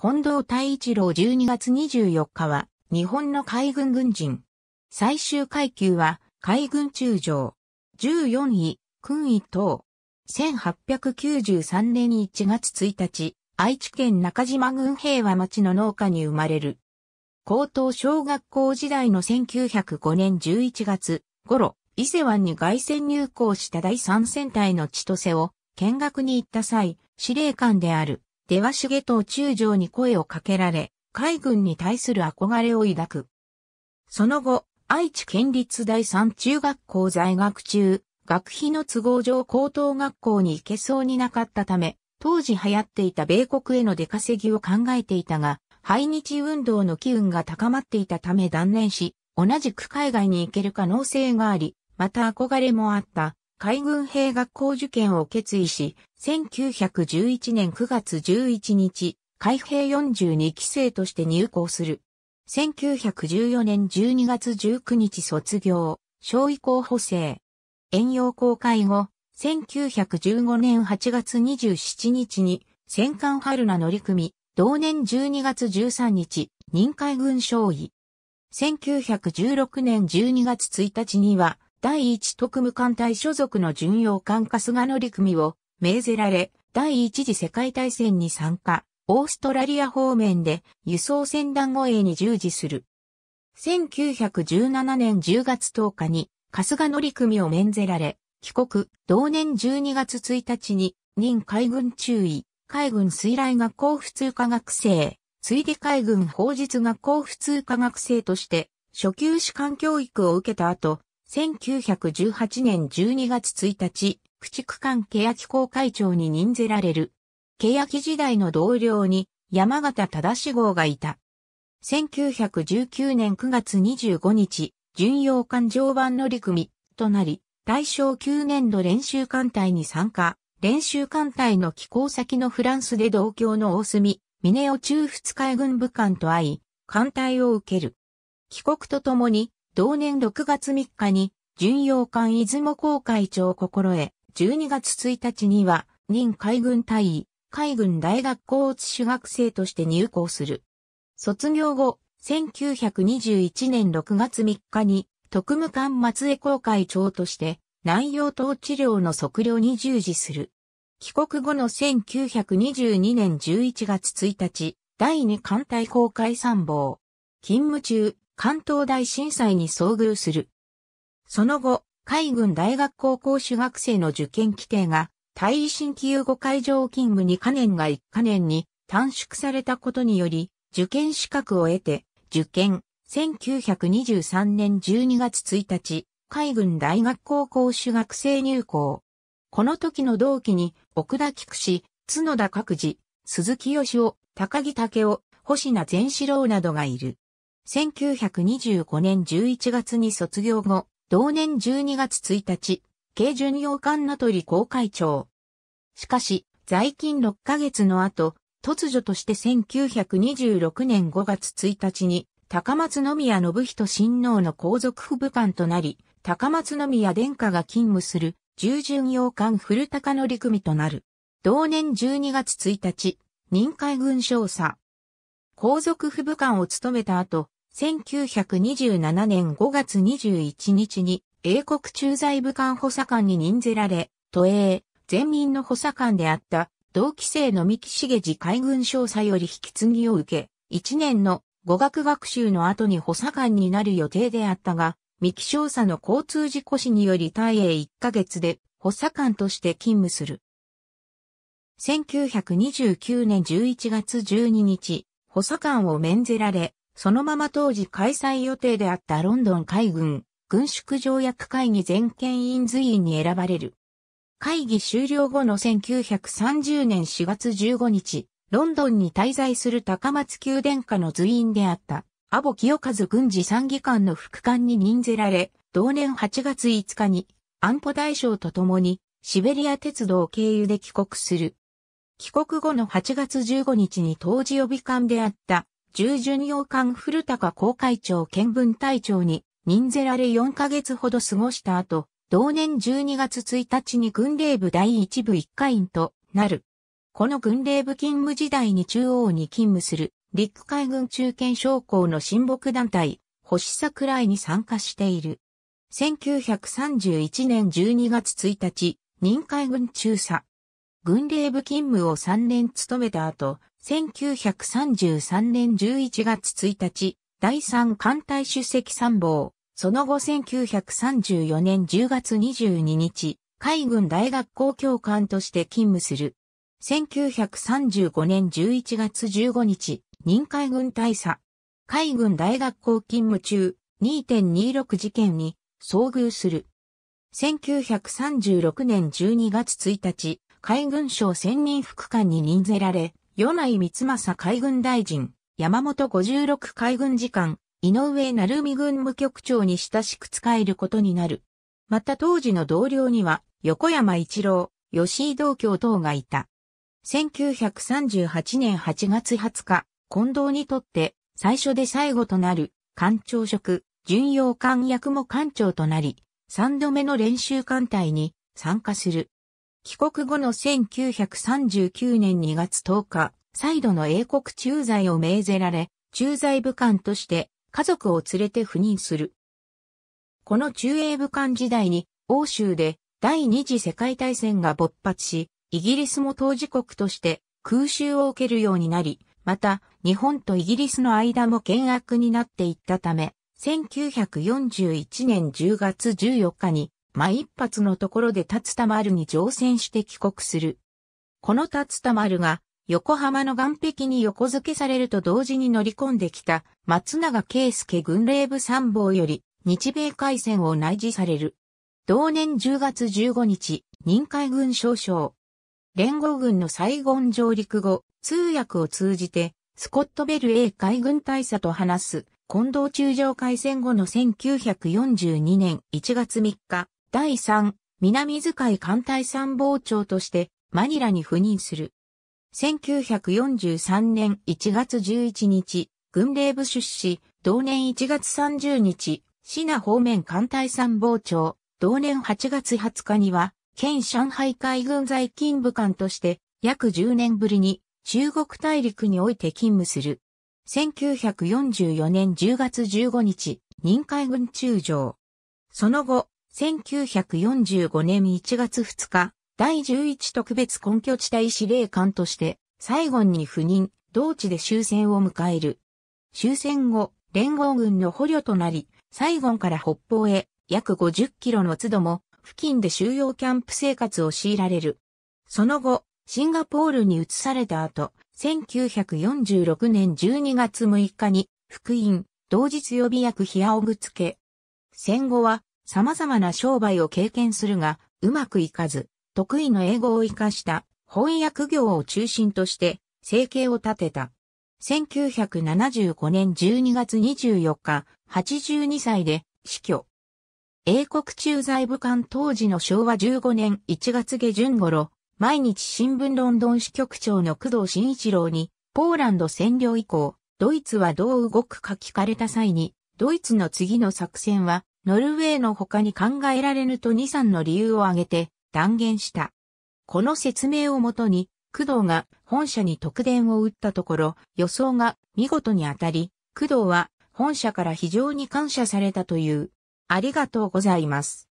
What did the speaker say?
近藤太一郎12月24日は、日本の海軍軍人。最終階級は、海軍中将。14位、君位等。1893年1月1日、愛知県中島郡平和町の農家に生まれる。高等小学校時代の1905年11月頃、伊勢湾に外線入港した第三戦隊の千歳を見学に行った際、司令官である出羽重藤中将に声をかけられ、海軍に対する憧れを抱く。その後、愛知県立第三中学校在学中、学費の都合上高等学校に行けそうになかったため、当時流行っていた米国への出稼ぎを考えていたが、排日運動の機運が高まっていたため断念し、同じく海外に行ける可能性があり、また憧れもあった海軍兵学校受験を決意し、1911年9月11日、海兵42期生として入校する。1914年12月19日卒業、小医行補正。遠洋公開後、1915年8月27日に戦艦春名乗組、同年12月13日、任海軍少尉。1916年12月1日には、第一特務艦隊所属の巡洋艦春日乗組を命ぜられ、第一次世界大戦に参加、オーストラリア方面で輸送船団護衛に従事する。1917年10月10日に春日乗組を免ぜられ、帰国、同年12月1日に、任海軍中尉、海軍水雷学校普通科学生、ついで海軍法術学校普通科学生として、初級士官教育を受けた後、1918年12月1日、駆逐艦欅公会長に任ぜられる。欅時代の同僚に山形忠号がいた。1919年9月25日、巡洋艦常磐乗組となり、大正9年度練習艦隊に参加、練習艦隊の寄港先のフランスで同郷の大隅、ミネオ中仏海軍部艦と会い、艦隊を受ける。帰国とともに、同年6月3日に、巡洋艦出雲航海長を心得、12月1日には、任海軍大尉、海軍大学校主学生として入校する。卒業後、1921年6月3日に、特務艦松江航海長として、南洋島治療の測量に従事する。帰国後の1922年11月1日、第2艦隊公海参謀。勤務中、関東大震災に遭遇する。その後、海軍大学高校主学生の受験規定が、退位新規有後会場勤務2カ年が1カ年に短縮されたことにより、受験資格を得て、受験、1923年12月1日、海軍大学高校主学生入校。この時の同期に、奥田菊氏、角田角次、鈴木義夫、高木武夫、星名善志郎などがいる。1925年11月に卒業後、同年12月1日、軽巡洋艦名取公会長。しかし、在勤6ヶ月の後、突如として1926年5月1日に、高松宮信人親王の皇族府部官となり、高松宮殿下が勤務する従巡洋艦古高乗組となる。同年12月1日、任海軍少佐。皇族府部官を務めた後、1927年5月21日に英国駐在武官補佐官に任ぜられ、都営、全民の補佐官であった同期生の三木茂次海軍少佐より引き継ぎを受け、1年の語学学習の後に補佐官になる予定であったが、三木少佐の交通事故死により大英1ヶ月で補佐官として勤務する。1929年11月12日、補佐官を免ぜられ、そのまま当時開催予定であったロンドン海軍軍縮条約会議全権委員随員に選ばれる。会議終了後の1930年4月15日、ロンドンに滞在する高松宮殿下の随員であった、阿保清和軍事参議官の副官に任ぜられ、同年8月5日に安保大将と共にシベリア鉄道経由で帰国する。帰国後の8月15日に当時予備官であった従巡洋艦古高公会長見聞隊長に任せられ4ヶ月ほど過ごした後、同年12月1日に軍令部第一部一課員となる。この軍令部勤務時代に中央に勤務する陸海軍中堅将校の親睦団体、星桜井に参加している。1931年12月1日、任海軍中佐。軍令部勤務を3年務めた後、1933年11月1日、第三艦隊主席参謀、その後1934年10月22日、海軍大学校教官として勤務する。1935年11月15日、任海軍大佐。海軍大学校勤務中、2.26事件に遭遇する。1936年12月1日、海軍省専任副官に任ぜられ、米内光政海軍大臣、山本五十六海軍次官、井上成美軍務局長に親しく使えることになる。また当時の同僚には、横山一郎、吉井道教等がいた。1938年8月20日、近藤にとって最初で最後となる艦長職、巡洋艦役も艦長となり、三度目の練習艦隊に参加する。帰国後の1939年2月10日、再度の英国駐在を命ぜられ、駐在武官として家族を連れて赴任する。この中英武官時代に欧州で第二次世界大戦が勃発し、イギリスも当事国として空襲を受けるようになり、また日本とイギリスの間も険悪になっていったため、1941年10月14日に毎一発のところで竜田丸に乗船して帰国する。この竜田丸が横浜の岸壁に横付けされると同時に乗り込んできた松永圭介軍令部参謀より日米海戦を内示される。同年10月15日、任海軍少将。連合軍のサイゴン上陸後、通訳を通じて、スコットベル英海軍大佐と話す、近藤中将海戦後の1942年1月3日、第3、南遣い艦隊参謀長としてマニラに赴任する。1943年1月11日、軍令部出資、同年1月30日、シナ方面艦隊参謀長、同年8月20日には、県上海海軍在勤部官として、約10年ぶりに中国大陸において勤務する。1944年10月15日、任海軍中将。その後、1945年1月2日、第11特別根拠地帯司令官として、サイゴンに赴任、同地で終戦を迎える。終戦後、連合軍の捕虜となり、サイゴンから北方へ約50キロの都度も付近で収容キャンプ生活を強いられる。その後、シンガポールに移された後、1946年12月6日に、福音、同日予備役ヒアオグ付け。戦後は、様々な商売を経験するが、うまくいかず、得意の英語を活かした翻訳業を中心として生計を立てた。1975年12月24日、82歳で死去。英国駐在部官当時の昭和15年1月下旬頃、毎日新聞ロンドン支局長の工藤新一郎に、ポーランド占領以降、ドイツはどう動くか聞かれた際に、ドイツの次の作戦はノルウェーの他に考えられぬと2、3の理由を挙げて断言した。この説明をもとに、工藤が本社に特電を打ったところ、予想が見事に当たり、工藤は本社から非常に感謝されたという。ありがとうございます。